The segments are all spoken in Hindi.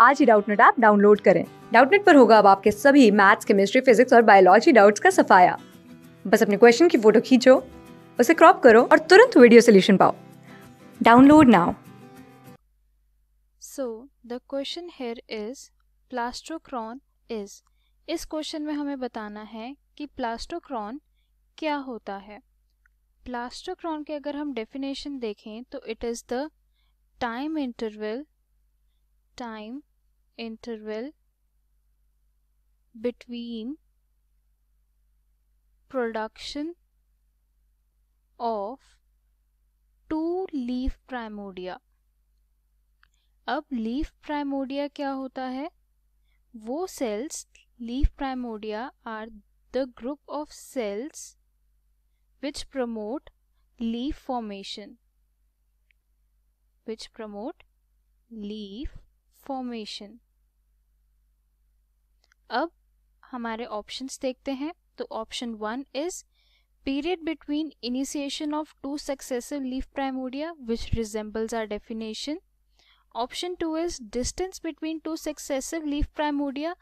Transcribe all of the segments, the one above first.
आज ही डाउटनेट ऐप डाउनलोड करें डाउटनेट पर होगा अब आपके सभी मैथ्स केमिस्ट्री फिजिक्स और बायोलॉजी डाउट्स का सफाया बस अपने क्वेश्चन की फोटो खींचो उसे क्रॉप करो और तुरंत वीडियो सोल्यूशन पाओ download now so the question here is plastochron is इस क्वेश्चन में हमें बताना है कि प्लास्टोक्रॉन क्या होता है प्लास्टोक्रॉन के अगर हम डेफिनेशन देखें तो it is the time interval time interval between production of two leaf primordia अब लीफ प्राइमोडिया क्या होता है वो cells leaf primordia are the group of cells which promote leaf formation which promote leaf formation अब हमारे ऑप्शन देखते हैं तो option one is period between initiation of two successive leaf primordia which resembles our definition option two is distance between two successive leaf primordia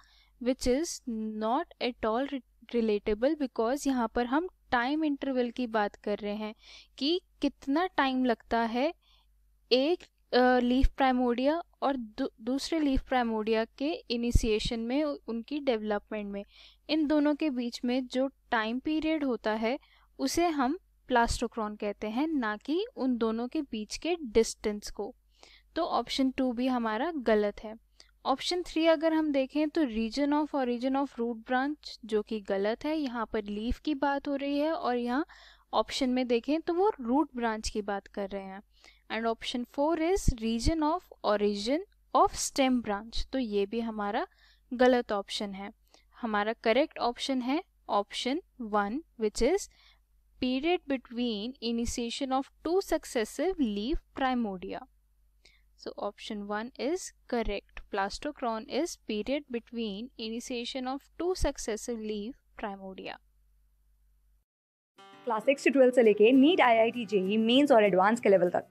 which is not at all relatable because यहाँ पर हम टाइम इंटरवल की बात कर रहे हैं कि कितना टाइम लगता है एक लीफ uh, प्राइमोडिया और दू, दूसरे लीफ प्राइमोडिया के इनिशिएशन में उनकी डेवलपमेंट में इन दोनों के बीच में जो टाइम पीरियड होता है उसे हम प्लास्टोक्रॉन कहते हैं ना कि उन दोनों के बीच के डिस्टेंस को तो ऑप्शन टू भी हमारा गलत है ऑप्शन थ्री अगर हम देखें तो region of origin of root branch जो कि गलत है यहाँ पर लीफ की बात हो रही है और यहाँ ऑप्शन में देखें तो वो रूट ब्रांच की बात कर रहे हैं and option four is region of origin of stem branch तो ये भी हमारा गलत ऑप्शन है हमारा करेक्ट ऑप्शन है option one which is period between initiation of two successive leave primordia so option one is correct plastochron is period between initiation of two successive leave primordia class six से ट्वेल्थ से लेके NEET I I T JEE Mains और एडवांस के लेवल तक